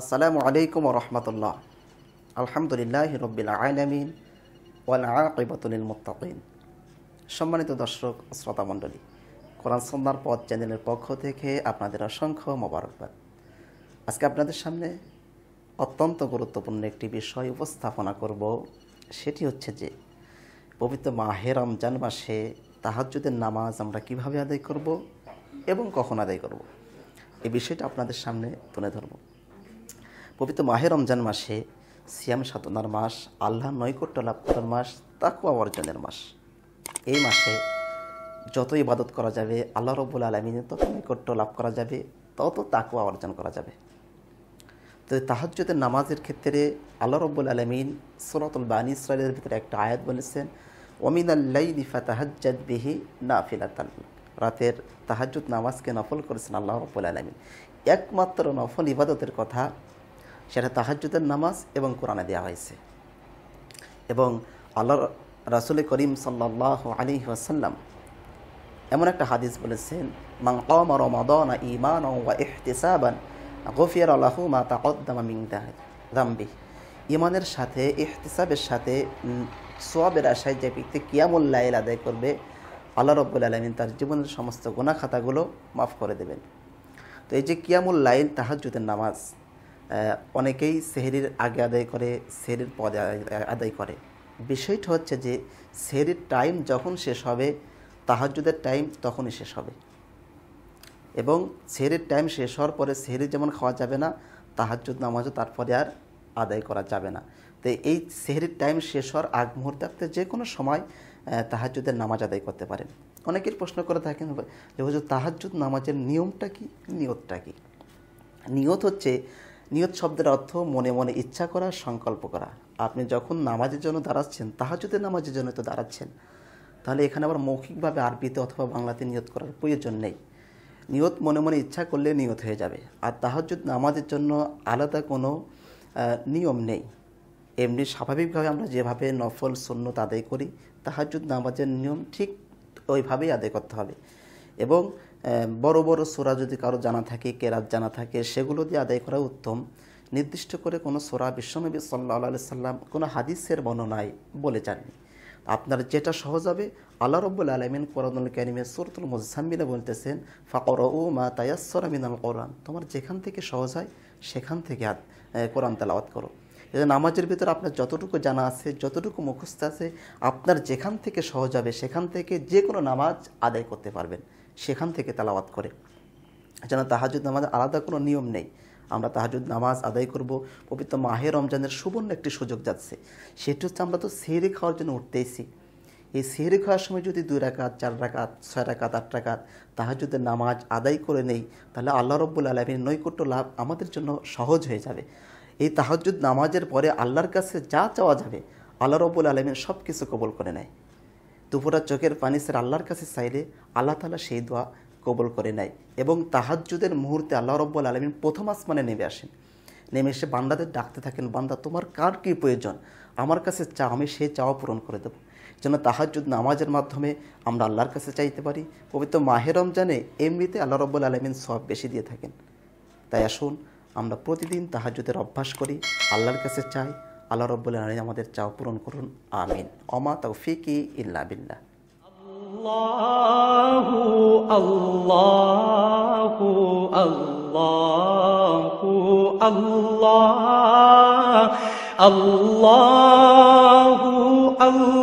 আসসালামু আলাইকুম রহমতুল্লাহ আলহামদুলিল্লাহ রব্বিল আলমিন ওয়াল মুতাকিন সম্মানিত দর্শক শ্রোতামণ্ডলী কোরআন সন্ধ্যার পথ চ্যানেলের পক্ষ থেকে আপনাদের অসংখ্য মোবারকবাদ আজকে আপনাদের সামনে অত্যন্ত গুরুত্বপূর্ণ একটি বিষয় উপস্থাপনা করব সেটি হচ্ছে যে পবিত্র মাহের রমজান মাসে তাহাজুদের নামাজ আমরা কিভাবে আদায় করব এবং কখন আদায় করব এই বিষয়টা আপনাদের সামনে তুলে ধরব পবিত্র মাহে রমজান মাসে সিয়াম সাধনার মাস আল্লাহ নৈকট্য লাভ করার মাস তাকুয়া অর্জনের মাস এই মাসে যত ইবাদত করা যাবে আল্লাহ রব্বুল আলমিনের তত নৈকট্য লাভ করা যাবে তত তাকুয়া অর্জন করা যাবে তো তাহাজ্যতের নামাজের ক্ষেত্রে আল্লাহ রব্বুল আলমিন সুরাতুল বানী ইসরায়েলের ভিতরে একটা আয়াত বলেছেন ওমিন আল্লাহ ফাতাহাজ্জাদ বিহি না ফিলাত রাতের তাহাজুদ নামাজকে নফল করেছেন আল্লাহ রব্বুল আলমিন একমাত্র নফল ইবাদতের কথা সেটা তাহাজুদের নামাজ এবং কোরআনে দেওয়া হয়েছে এবং আল্লাহ রাসুল করিম সাল্লাহ আলী আসাল্লাম এমন একটা হাদিস বলেছেন মাং অমর মদন ইমান ও এহতেসাবান গফিয়ার আল্লাহ মা তাকদ্দামা মিং দাম্বি ইমানের সাথে এহতেসাবের সাথে সোয়াবের আশায় যে ব্যক্তি কিয়ামুল্লাহ আদায় করবে আল্লাহ রব্বুল আলমিন তার জীবনের সমস্ত গোনা খাতাগুলো মাফ করে দেবেন তো এই যে কিয়ামুল লাইন তাহাজুদের নামাজ অনেকেই সেহেরির আগে আদায় করে সেহেরির পদে আদায় করে বিষয়টা হচ্ছে যে সেহেরির টাইম যখন শেষ হবে তাহাজুদের টাইম তখনই শেষ হবে এবং সেহেরির টাইম শেষ হওয়ার পরে সেহেরি যেমন খাওয়া যাবে না তাহাজুদ নামাজও তারপরে আর আদায় করা যাবে না তো এই সেহেরির টাইম শেষ হওয়ার আগ মুহূর্তে যে কোনো সময় তাহাজুদের নামাজ আদায় করতে পারেন অনেকের প্রশ্ন করে থাকেন যে হুজুর তাহাজুদ নামাজের নিয়মটা কি নিয়তটা কি নিয়ত হচ্ছে নিয়ত শব্দের অর্থ মনে মনে ইচ্ছা করা সংকল্প করা আপনি যখন নামাজের জন্য দাঁড়াচ্ছেন তাহাজুদের নামাজের জন্য তো দাঁড়াচ্ছেন তাহলে এখানে আবার মৌখিকভাবে আরবিতে অথবা বাংলাতে নিয়ত করার প্রয়োজন নেই নিয়ত মনে মনে ইচ্ছা করলে নিয়ত হয়ে যাবে আর তাহাজুদ নামাজের জন্য আলাদা কোনো নিয়ম নেই এমনি স্বাভাবিকভাবে আমরা যেভাবে নফল সন্ন্যত আদায় করি তাহার যদি নামাজের নিয়ম ঠিক ওইভাবেই আদায় করতে হবে এবং বড় বড় সোরা যদি কারো জানা থাকে কেরাত জানা থাকে সেগুলো দিয়ে আদায় করা উত্তম নির্দিষ্ট করে কোনো সোরা বিশ্বনবী সাল্লা সাল্লাম কোনো হাদিসের বর্ণনায় বলে যাননি আপনার যেটা সহজ হবে আল্লাহ রব্বুল আলমিন কোরআনুল ক্যানিমে সুরতুল মুজাম্মিলা বলতেছেন ফাকর ও মা তায়াসর মিনাল কোরআন তোমার যেখান থেকে সহজ হয় সেখান থেকে কোরআন তালাওয়াত করো নামাজের ভিতরে আপনার যতটুকু জানা আছে যতটুকু মুখস্থ আছে আপনার যেখান থেকে সহজ হবে সেখান থেকে যে কোনো নামাজ আদায় করতে পারবেন সেখান থেকে তালাওয়াত করে যেন তাহাজুদ নামাজ আলাদা কোনো নিয়ম নেই আমরা তাহাজুদ নামাজ আদায় করব পবিত্র মাহে রমজানের সুবর্ণ একটি সুযোগ যাচ্ছে সেটি হচ্ছে আমরা তো সেরে খাওয়ার জন্য উঠতেইছি এই সেরে খাওয়ার সময় যদি দুই রাকাত চার রাকাত ছয় রাকাত আট রাকাত তাহাজুদের নামাজ আদায় করে নেই তাহলে আল্লাহ রব্বুল আলমীর নৈকট্য লাভ আমাদের জন্য সহজ হয়ে যাবে এই তাহাজুদ নামাজের পরে আল্লাহর কাছে যা চাওয়া যাবে আল্লাহ রবুল আলমের সব কিছু কবল করে নেয় দুপুরা চোখের পানি স্যার আল্লাহর কাছে চাইলে আল্লাহ তালা সেই দোয়া কবল করে নেয় এবং তাহাজুদের মুহূর্তে আল্লাহ রব্বুল আলমিন প্রথম আসমানে নেমে আসেন নেমে এসে বান্দাদের ডাকতে থাকেন বান্দা তোমার কার কী প্রয়োজন আমার কাছে চা আমি সেই চাওয়া পূরণ করে দেবো যেন তাহাজুদ নামাজের মাধ্যমে আমরা আল্লাহর কাছে চাইতে পারি পবিত্র মাহেরম জানে এমনিতে আল্লাহ রব্বুল আলমিন সব বেশি দিয়ে থাকেন তাই আসুন আমরা প্রতিদিন তাহাজুদের অভ্যাস করি আল্লাহর কাছে চাই আল্লাহ রব্বুল আলী আমাদের চাও পূরণ করুন আমিন অমা ফিকি ইল্লা বিল্লা আল্লাহু আল্লাহ আল্লাহ